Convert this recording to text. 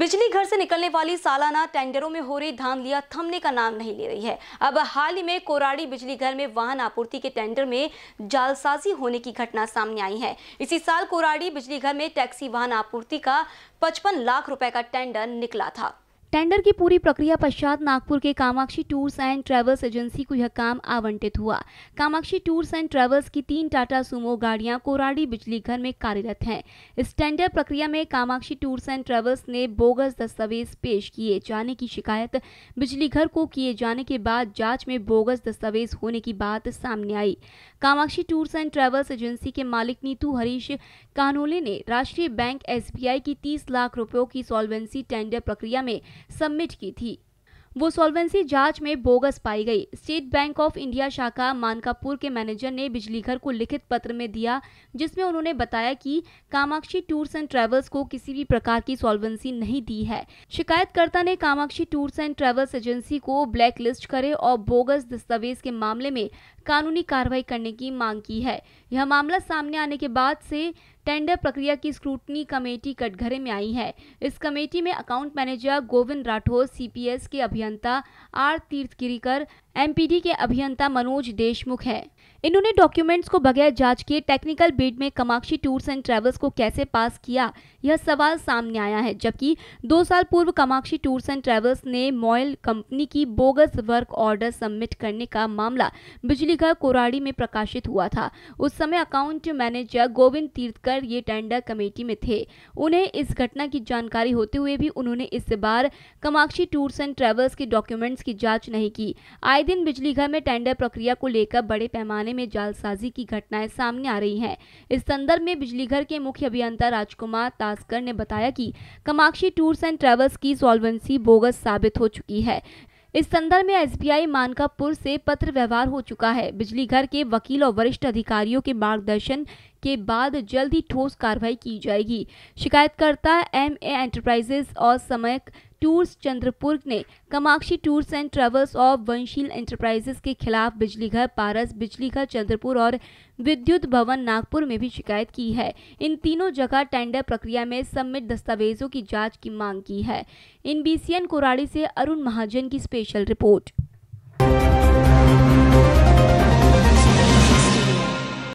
बिजली घर से निकलने वाली सालाना टेंडरों में हो रही धांधलियां थमने का नाम नहीं ले रही है अब हाल ही में कोराड़ी बिजली घर में वाहन आपूर्ति के टेंडर में जालसाजी होने की घटना सामने आई है इसी साल कोराड़ी बिजली घर में टैक्सी वाहन आपूर्ति का पचपन लाख रुपए का टेंडर निकला था टेंडर की पूरी प्रक्रिया पश्चात नागपुर के Kamakshi tours and travels agency को यह काम आवंटित हुआ कामाक्षी टूर्स एंड ट्रैवल्स की तीन टाटा सुमो गाड़ियां कोराड़ी बिजली घर में कार्यरत हैं इस टेंडर प्रक्रिया में कामाक्षी टूर्स एंड ट्रैवल्स ने बोगस दस्तावेज पेश किए जाने की शिकायत बिजली घर को किए जाने के बाद जाँच में बोगस दस्तावेज होने की बात सामने आई Kamakshi tours and travels agency के मालिक नीतू हरीश कानोले ने राष्ट्रीय बैंक एस की तीस लाख रुपयों की सॉल्वेंसी टेंडर प्रक्रिया में सबमिट की थी वो सॉल्वेंसी जांच में बोगस पाई गई स्टेट बैंक ऑफ इंडिया शाखा मानकापुर के मैनेजर ने बिजली घर को लिखित पत्र में दिया जिसमें उन्होंने बताया कि कामाक्षी टूर्स एंड ट्रेवल्स को किसी भी प्रकार की सॉल्वेंसी नहीं दी है शिकायतकर्ता ने Kamakshi tours and travels agency को ब्लैक लिस्ट करे और बोगस दस्तावेज के मामले में कानूनी कार्रवाई करने की मांग की है यह मामला सामने आने के बाद से टेंडर प्रक्रिया की स्क्रूटनी कमेटी कटघरे में आई है इस कमेटी में account manager Govind Rathore CPS के अभियंता आर तीर्थ गिरीकर एमपीडी के अभियंता मनोज देशमुख है इन्होंने डॉक्यूमेंट्स को बगैर जांच किए टेक्निकल बिड में कमाक्षी टूर्स एंड ट्रेवल्स को कैसे पास किया यह सवाल सामने आया है जबकि दो साल पूर्व कमाक्षी टूर्स एंड ट्रेवल्स ने मॉयल कंपनी की बोगस वर्क ऑर्डर सबमिट करने का मामला बिजली लिखा कोराड़ी में प्रकाशित हुआ था उस समय अकाउंट मैनेजर गोविंद तीर्थकर ये टेंडर कमेटी में थे उन्हें इस घटना की जानकारी होते हुए भी उन्होंने इस बार कमाक्षी टूर्स एंड ट्रेवल्स के डॉक्यूमेंट्स की जांच नहीं की आए दिन बिजली घर में टेंडर प्रक्रिया को लेकर बड़े पैमाने में जालसाजी की घटनाएं सामने आ रही हैं इस संदर्भ में बिजली घर के मुख्य अभियंता राजकुमार तास्कर ने बताया कि कमाक्षी टूर्स एंड ट्रेवल्स की सॉल्वेंसी बोगस साबित हो चुकी है इस संदर्भ में एसबीआई मानकापुर से पत्र व्यवहार हो चुका है बिजली घर के वकील और वरिष्ठ अधिकारियों के मार्गदर्शन के बाद जल्द ही ठोस कार्रवाई की जाएगी शिकायतकर्ता एम ए एंटरप्राइजेस और समयक टूर्स चंद्रपुर ने Kamakshi tours and travels of Vansheel enterprises के खिलाफ बिजलीघर पारस बिजलीघर चंद्रपुर और विद्युत भवन नागपुर में भी शिकायत की है इन तीनों जगह टेंडर प्रक्रिया में सबमिट दस्तावेजों की जांच की मांग की है इन बीसीएन कोराड़ी से अरुण महाजन की स्पेशल रिपोर्ट